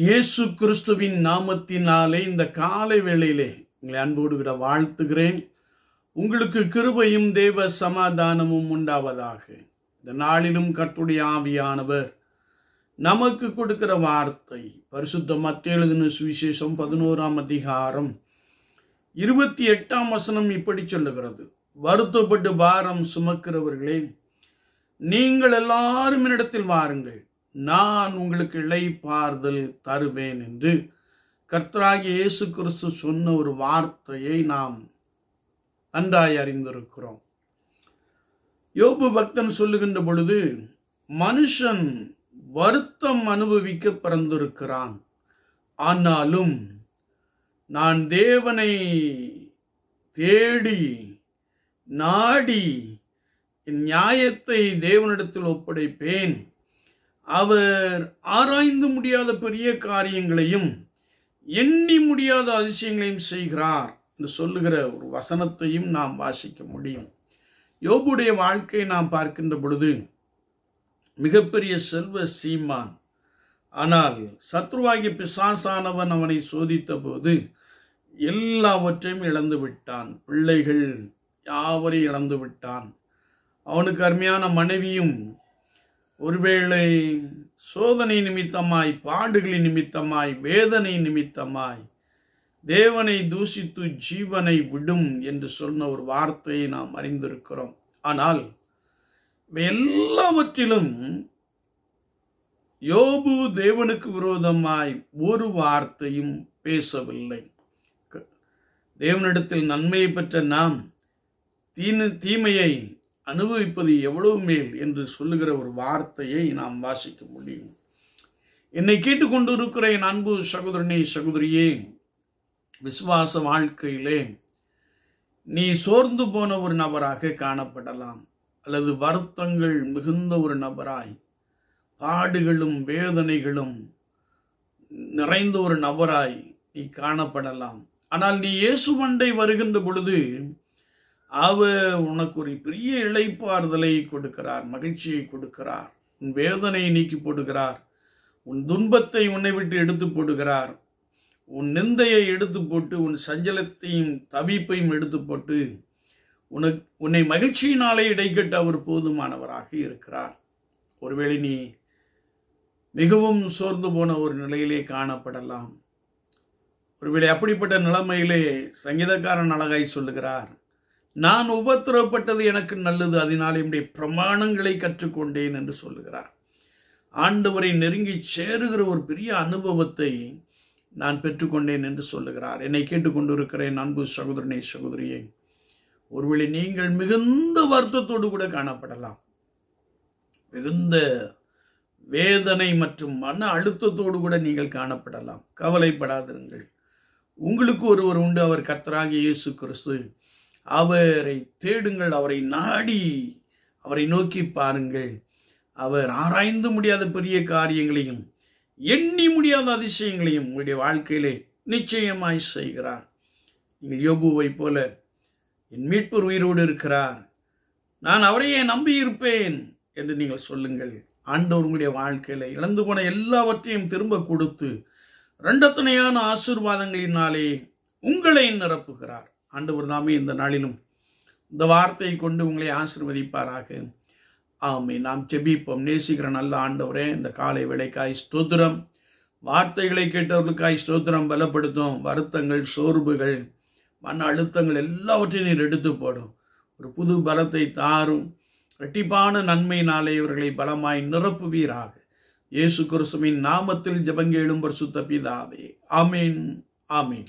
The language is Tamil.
இயேசு கிறிஸ்துவின் நாமத்தினாலே இந்த காலை வேளையிலே உங்களை அன்போடு விட வாழ்த்துகிறேன் உங்களுக்கு கிருபையும் தேவ சமாதானமும் உண்டாவதாக இந்த நாளிலும் கட்டுடைய ஆவியானவர் நமக்கு கொடுக்கிற வார்த்தை பரிசுத்த மத்தெழுதின சுவிசேஷம் பதினோராம் அதிகாரம் இருபத்தி எட்டாம் வசனம் இப்படி சொல்லுகிறது வருத்தப்பட்டு பாரம் சுமக்கிறவர்களே நீங்கள் எல்லாரும் என்னிடத்தில் வாருங்கள் நான் உங்களுக்கு பார்தல் தருவேன் என்று கர்த்தராகிய இயேசு கிறிஸ்து சொன்ன ஒரு வார்த்தையை நாம் நன்றாய் அறிந்திருக்கிறோம் யோபு பக்தன் சொல்லுகின்ற பொழுது மனுஷன் வருத்தம் அனுபவிக்க பிறந்திருக்கிறான் ஆனாலும் நான் தேவனை தேடி நாடி என் நியாயத்தை தேவனிடத்தில் ஒப்படைப்பேன் அவர் ஆராய்ந்து முடியாத பெரிய காரியங்களையும் எண்ணி முடியாத அதிசயங்களையும் செய்கிறார் என்று சொல்லுகிற ஒரு வசனத்தையும் நாம் வாசிக்க முடியும் யோபுடைய வாழ்க்கையை நாம் பார்க்கின்ற பொழுது மிகப்பெரிய செல்வ சீமான் ஆனால் சத்ருவாகி பிசாசானவன் அவனை சோதித்த போது எல்லாவற்றையும் இழந்து விட்டான் பிள்ளைகள் யாவரையும் இழந்து விட்டான் அவனுக்கு அருமையான மனைவியும் ஒருவேளை சோதனை நிமித்தமாய் பாண்டுகளின் நிமித்தமாய் வேதனை நிமித்தமாய் தேவனை தூஷித்து ஜீவனை விடும் என்று சொன்ன ஒரு வார்த்தையை நாம் அறிந்திருக்கிறோம் ஆனால் எல்லாவற்றிலும் யோபு தேவனுக்கு விரோதமாய் ஒரு வார்த்தையும் பேசவில்லை தேவனிடத்தில் நன்மையை பெற்ற நாம் தீன தீமையை அனுபவிப்பது எவ்வளவு மேல் என்று சொல்லுகிற ஒரு வார்த்தையை நாம் வாசிக்க முடியும் என்னை கேட்டுக்கொண்டிருக்கிற என் அன்பு சகோதரனே சகோதரியே விசுவாச வாழ்க்கையிலே நீ சோர்ந்து போன ஒரு நபராக காணப்படலாம் அல்லது வருத்தங்கள் மிகுந்த ஒரு நபராய் பாடுகளும் வேதனைகளும் நிறைந்த ஒரு நபராய் நீ காணப்படலாம் ஆனால் நீ இயேசு மண்டை வருகின்ற பொழுது அவ உனக்கு ஒரு பெரிய இழைப்பாறுதலை கொடுக்கிறார் மகிழ்ச்சியை கொடுக்கிறார் உன் வேதனையை நீக்கி போடுகிறார் உன் துன்பத்தை உன்னை விட்டு எடுத்து போடுகிறார் உன் நிந்தையை எடுத்து போட்டு உன் சஞ்சலத்தையும் தவிப்பையும் எடுத்து போட்டு உனக்கு உன்னை மகிழ்ச்சியினாலே இடைக்கட்ட அவர் போதுமானவராக இருக்கிறார் ஒருவேளை நீ மிகவும் சோர்ந்து போன ஒரு நிலையிலே காணப்படலாம் ஒருவேளை அப்படிப்பட்ட நிலைமையிலே சங்கீதக்காரன் அழகாய் சொல்லுகிறார் நான் உபத்திரப்பட்டது எனக்கு நல்லது அதனால் என்னுடைய பிரமாணங்களை கற்றுக்கொண்டேன் என்று சொல்லுகிறார் ஆண்டவரை நெருங்கி சேருகிற ஒரு பெரிய அனுபவத்தை நான் பெற்றுக்கொண்டேன் என்று சொல்லுகிறார் என்னை கேட்டுக்கொண்டிருக்கிறேன் அன்பு சகோதரனே சகோதரியே ஒருவேளை நீங்கள் மிகுந்த வருத்தத்தோடு கூட காணப்படலாம் மிகுந்த வேதனை மற்றும் மன அழுத்தத்தோடு கூட நீங்கள் காணப்படலாம் கவலைப்படாதிருங்கள் உங்களுக்கு ஒருவர் உண்டு அவர் கர்த்தராக இயேசு கிறிஸ்து அவரை தேடுங்கள் அவரை நாடி அவரை நோக்கி பாருங்கள் அவர் ஆராய்ந்து முடியாத பெரிய காரியங்களையும் எண்ணி முடியாத அதிசயங்களையும் உங்களுடைய வாழ்க்கையிலே நிச்சயமாய் செய்கிறார் நீங்கள் யோபுவை போல என் மீட்பு உயிரோடு இருக்கிறார் நான் அவரையே நம்பியிருப்பேன் என்று நீங்கள் சொல்லுங்கள் ஆண்டவர் உங்களுடைய வாழ்க்கையில் இழந்து போன எல்லாவற்றையும் திரும்ப கொடுத்து ரெண்டத்தனையான ஆசிர்வாதங்களினாலே உங்களை நிரப்புகிறார் ஆண்டவர் தாமே இந்த நாளிலும் இந்த வார்த்தையை கொண்டு உங்களை ஆசிர்வதிப்பாராக ஆமை நாம் செபிப்போம் நேசிக்கிற நல்ல ஆண்டவரே இந்த காலை விளைக்காய் ஸ்தோத்திரம் வார்த்தைகளை கேட்டவர்களுக்காய் ஸ்தோத்திரம் பலப்படுத்தும் வருத்தங்கள் சோர்வுகள் மன அழுத்தங்கள் எல்லாவற்றையும் நீர் எடுத்து போடும் ஒரு புது பலத்தை தாரும் இரட்டிப்பான நன்மையினாலே இவர்களை பலமாய் நிரப்புவீராக இயேசு கிறிஸ்துவின் நாமத்தில் ஜபங்கேளும் பரிசுத்த பிதாவே ஆமீன் ஆமீன்